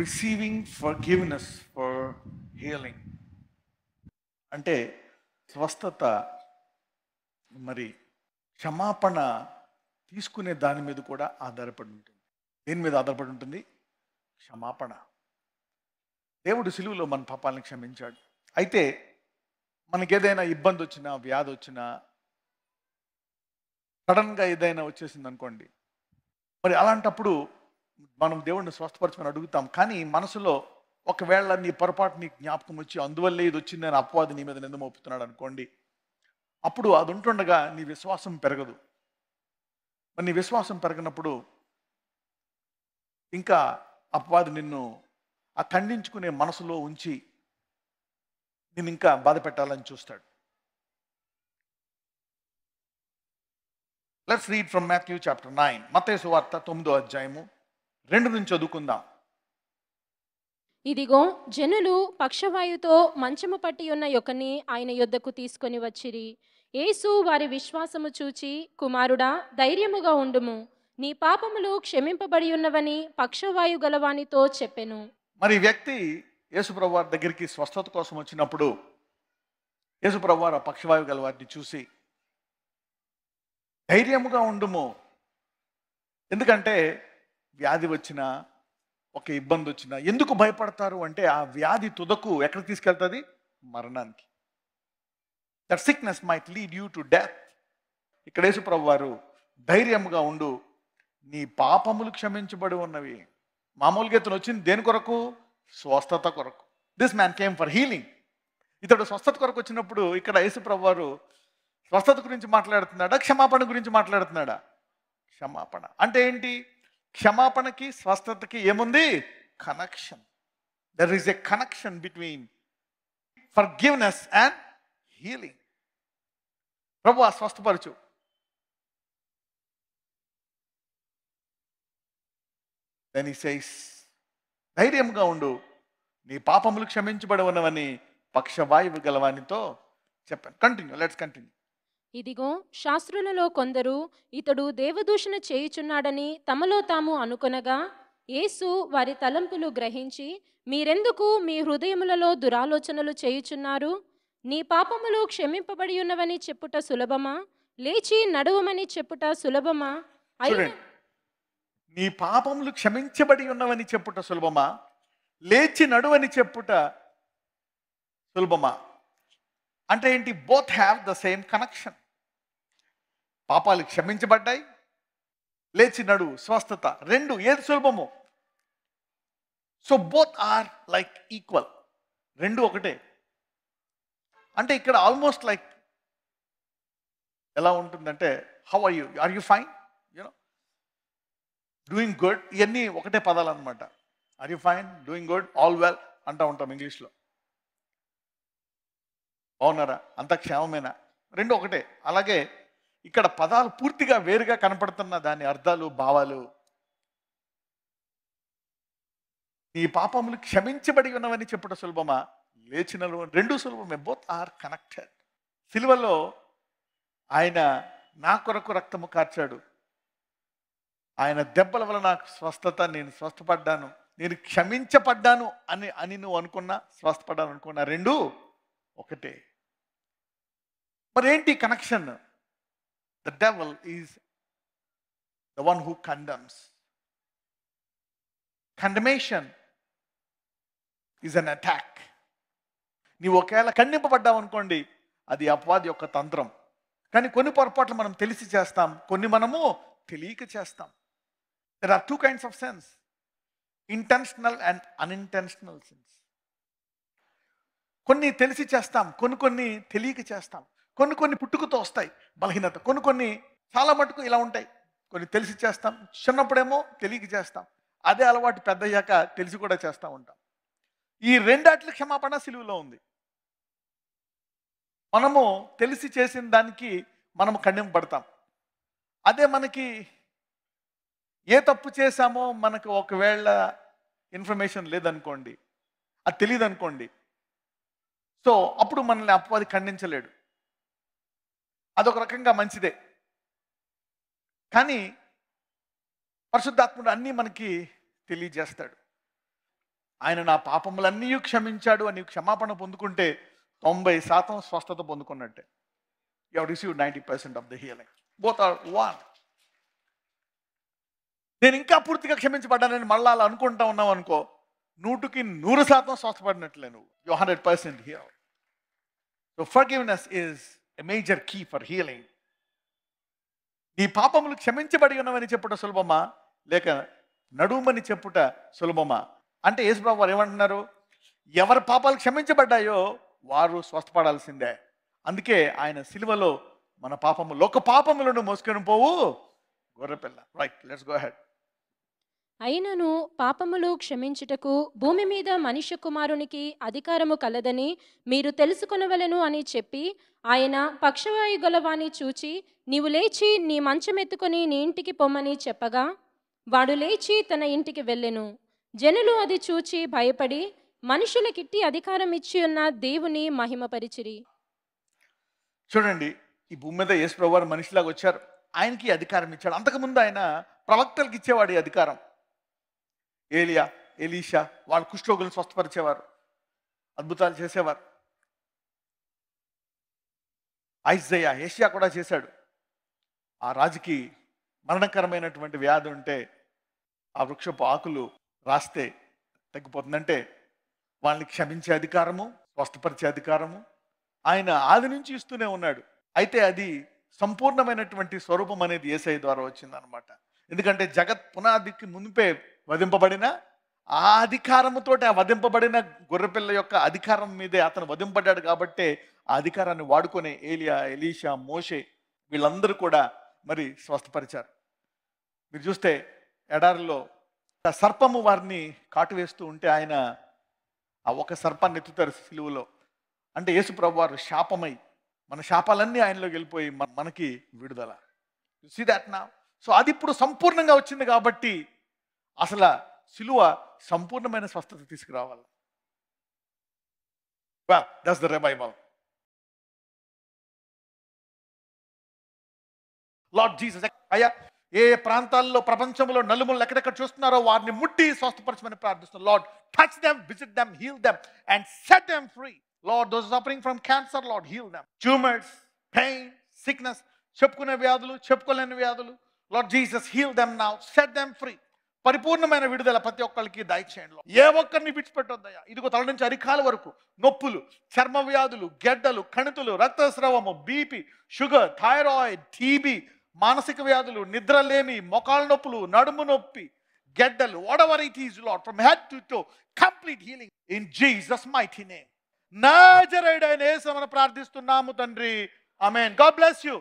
Receiving forgiveness for healing అంటే స్వస్థత మరి క్షమాపణ తీసుకునే దాని మీద కూడా ఆధారపడి ఉంటుంది దేని మీద ఆధారపడి ఉంటుంది క్షమాపణ దేవుడు సిలువులో మన పాపాలను క్షమించాడు అయితే మనకి ఏదైనా ఇబ్బంది వచ్చినా వ్యాధి వచ్చినా సడన్గా ఏదైనా వచ్చేసింది అనుకోండి మరి అలాంటప్పుడు మనం దేవుడిని స్వస్థపరచమని అడుగుతాం కానీ మనసులో ఒకవేళ నీ పొరపాటు నీ జ్ఞాపకం వచ్చి అందువల్లే ఇది వచ్చింది అని అపవాది నీ మీద నింద మోపుతున్నాడు అనుకోండి అప్పుడు అది ఉంటుండగా నీ విశ్వాసం పెరగదు మరి నీ విశ్వాసం పెరగనప్పుడు ఇంకా అపవాది నిన్ను ఆ ఖండించుకునే మనసులో ఉంచి నేను ఇంకా బాధ పెట్టాలని చూస్తాడు let's read from Matthew chapter nine మతేసు వార్త తొమ్మిదో అధ్యాయము రెండు నుంచి చదువుకుందాం ఇదిగో జనులు పక్షవాయుతో మంచము పట్టి ఉన్న యొక్కని ఆయన యుద్ధకు తీసుకొని వచ్చిరి యేసు వారి విశ్వాసము చూచి కుమారుడా ధైర్యముగా ఉండుము నీ పాపములు క్షమింపబడి ఉన్నవని పక్షవాయు గలవానితో చెప్పెను మరి వ్యక్తి యేసుప్రభు వారి దగ్గరికి స్వస్థత కోసం వచ్చినప్పుడు యేసుప్రభు వారు ఆ పక్షవాయు గలవారిని చూసి ధైర్యముగా ఉండుము ఎందుకంటే వ్యాధి వచ్చినా ఒక ఇబ్బంది వచ్చినా ఎందుకు భయపడతారు అంటే ఆ వ్యాధి తుదకు ఎక్కడికి తీసుకెళ్తుంది మరణానికి that sickness might lead you to death ఇక్కడ యేసుప్రభు వారు ధైర్యంగా ఉండు నీ పాపములు క్షమించబడి ఉన్నవి మామూలుగా ఇతను వచ్చింది దేని కొరకు స్వస్థత కొరకు this man came for healing ఇతడు స్వస్థత కొరకు వచ్చినప్పుడు ఇక్కడ యేసుప్రభు వారు స్వస్థత గురించి మాట్లాడుతున్నాడా క్షమాపణ గురించి మాట్లాడుతున్నాడా క్షమాపణ అంటే ఏంటి క్షమాపణకి స్వస్థతకి ఏముంది connection there is a connection between forgiveness and healing ప్రభు స్వస్థపరచు దెన్ ధైర్యంగా ఉండు నీ పాపములు క్షమించబడి ఉన్నవని పక్షవాయువు గలవానితో చెప్పాను కంటిన్యూ లెట్స్ కంటిన్యూ ఇదిగో శాస్త్రులలో కొందరు ఇతడు దేవదూషణ చేయుచున్నాడని తమలో తాము అనుకొనగా యేసు వారి తలంపులు గ్రహించి మీరెందుకు మీ హృదయములలో దురాలోచనలు చేయుచున్నారు నీ పాపములు క్షమింపబడి ఉన్నవని చెప్పుట సులభమా లేచి నడువమని చెప్పుట సులభమా నీ పాపములు క్షమించబడి ఉన్నవని చెప్పుట సులభమా లేచి నడువని చెప్పుట సులభమా అంటే ఏంటి both have the same connection పాపాలు క్షమించబడ్డాయి లేచి నడు స్వస్థత రెండు ఏది సులభము so both are like equal రెండు ఒకటే అంటే ఇక్కడ ఆల్మోస్ట్ లైక్ ఎలా ఉంటుందంటే how are you are you fine you know doing good ఇవన్నీ ఒకటే పదాలు అనమాట are you fine doing good all well అంటూ ఉంటాం ఇంగ్లీష్లో బాగున్నారా అంత క్షేమమేనా రెండు ఒకటే అలాగే ఇక్కడ పదాలు పూర్తిగా వేరుగా కనపడుతున్న దాని అర్థాలు భావాలు నీ పాపములు క్షమించబడి ఉన్నవని చెప్పడం సులభమా లేచిన రెండు సులభమే బోత్ ఆర్ కనెక్టెడ్ సిల్వలో ఆయన నా కొరకు రక్తము కార్చాడు ఆయన దెబ్బల వల్ల నాకు స్వస్థత నేను స్వస్థపడ్డాను నేను క్షమించబడ్డాను అని అని నువ్వు అనుకున్నా స్వస్థపడ్డాను అనుకున్నా రెండు ఒకటే మరేంటి connection The devil is the one who condemns. Condemnation is an attack నీవు ఒకవేళ ఖండింపబడ్డావు అనుకోండి అది అపవాది యొక్క తంత్రం కానీ కొన్ని పొరపాట్లు మనం తెలిసి చేస్తాం కొన్ని మనము తెలియక చేస్తాం there are two kinds of sins intentional and unintentional sins కొన్ని తెలిసి చేస్తాం కొన్ని కొన్ని తెలియక చేస్తాం కొన్ని కొన్ని పుట్టుకతో వస్తాయి బలహీనత కొన్ని కొన్ని చాలా మటుకు ఇలా ఉంటాయి కొన్ని తెలిసి చేస్తాం చిన్నప్పుడేమో తెలియక చేస్తాం అదే అలవాటు పెద్దయ్యాక తెలిసి కూడా చేస్తూ ఉంటాం ఈ రెండాట్ల క్షమాపణ సిలువులో ఉంది మనము తెలిసి చేసిన దానికి మనము ఖండింపబడతాం అదే మనకి ఏ తప్పు చేశామో మనకు ఒకవేళ ఇన్ఫర్మేషన్ లేదనుకోండి అది తెలియదు అనుకోండి సో అప్పుడు మనల్ని అది ఖండించలేడు అదొక రకంగా మంచిదే కానీ పరిశుద్ధాత్ముడు అన్నీ మనకి తెలియజేస్తాడు ఆయన నా పాపములన్నీ క్షమించాడు అని క్షమాపణ పొందుకుంటే తొంభై శాతం స్వస్థత పొందుకున్నట్టే you receive ninety percent of the healing both are one నేను ఇంకా పూర్తిగా క్షమించబడ్డానని మళ్ళీ అలా అనుకుంటా ఉన్నావు అనుకో నూటికి నూరు శాతం స్వస్థపడినట్లే నువ్వు you hundred percent here so forgiveness is a major key for healing నీ పాపములు క్షమించబడి ఉన్నవని చెప్పుట సులభమా లేక నడుమని చెప్పుట సులభమా అంటే యేసుబాబు వారు ఏమంటున్నారు ఎవరి పాపాలు క్షమించబడ్డాయో వారు స్వస్థపడాల్సిందే అందుకే ఆయన సిలువలో మన పాపము లోక పాపములను మోసుకొని పోవు గొర్రెపిల్ల రైట్ లెట్స్ గో హెడ్ అయినను పాపములు క్షమించుటకు భూమి మీద మనుష్య కుమారునికి అధికారము కలదని మీరు తెలుసుకొనవలను అని చెప్పి ఆయన పక్షవాయు గలవాణి చూచి నీవు లేచి నీ మంచం ఎత్తుకొని నీ ఇంటికి పొమ్మని చెప్పగా వాడు లేచి తన ఇంటికి వెళ్ళెను జనులు అది చూచి భయపడి మనుషులకిట్టి అధికారం ఇచ్చి ఉన్న దేవుని మహిమపరిచిరి చూడండి ఈ భూమి మీద యేసు వారు మనిషిలాగా వచ్చారు ఆయనకి అధికారం ఇచ్చాడు అంతకుముందు ఆయన ప్రవక్తలకు ఇచ్చేవాడు అధికారం ఏలియా ఎలీషా వాళ్ళు కుష్ఠరోగులను స్వస్థపరిచేవారు అద్భుతాలు చేసేవారు ఐజయ ఏషియా కూడా చేశాడు ఆ రాజుకి మరణకరమైనటువంటి వ్యాధి ఉంటే ఆ వృక్షపు ఆకులు రాస్తే తగ్గిపోతుందంటే వాళ్ళని క్షమించే అధికారము స్వస్థపరిచే అధికారము ఆయన ఆది నుంచి ఇస్తూనే ఉన్నాడు అయితే అది సంపూర్ణమైనటువంటి స్వరూపం అనేది ఏసఐ ద్వారా వచ్చిందనమాట ఎందుకంటే జగత్ పునాదికి మునిపే వధింపబడిన ఆ అధికారంతో ఆ వధింపబడిన గొర్రెపిల్ల యొక్క అధికారం మీదే అతను వధింపబడ్డాడు కాబట్టి ఆ అధికారాన్ని వాడుకునే ఏలియా ఎలీషా మోషే వీళ్ళందరూ కూడా మరి స్వస్థపరిచారు మీరు చూస్తే ఎడారిలో సర్పము వారిని కాటు వేస్తూ ఉంటే ఆయన ఆ ఒక సర్పాన్ని ఎత్తుతారు సిలువులో అంటే యేసుప్రభు వారు శాపమై మన శాపాలన్నీ ఆయనలోకి వెళ్ళిపోయి మనకి విడుదల సీ దాట్ నా సో అది ఇప్పుడు సంపూర్ణంగా వచ్చింది కాబట్టి అసలు సిలువ సంపూర్ణమైన స్వస్థత తీసుకురావాలి దట్స్ ద రెబైబల్ లార్డ్ జీసస్ అయ్యా ఏ ప్రాంతాల్లో ప్రపంచంలో నలుమూలు ఎక్కడెక్కడ చూస్తున్నారో వారిని ముట్టి స్వస్థపరచమని ప్రార్థిస్తున్నారు Lord touch them visit them heal them and set them free Lord those suffering from cancer Lord heal them tumours pain sickness చెప్పుకునే వ్యాధులు చెప్పుకోలేని వ్యాధులు Lord Jesus heal them now set them free పరిపూర్ణమైన విడుదల ప్రతి ఒక్కరికి దయచేయండి ఏ ఒక్కరిని విడిచిపెట్టొద్దయ్యా ఇదిగో తల నుంచి అరికాల వరకు నొప్పులు చర్మ వ్యాధులు గెడ్డలు కణితులు రక్తస్రవము బీపీ షుగర్ థైరాయిడ్ టీబీ మానసిక వ్యాధులు నిద్రలేమి మొకాల నొప్పులు నడుము నొప్పి గెడ్డలు what it lot from head to toe complete healing in Jesus mighty name Nazarite అయిన ఏసమని ప్రార్థిస్తున్నాము తండ్రి ఆమెన్ గాడ్ బ్లెస్ యూ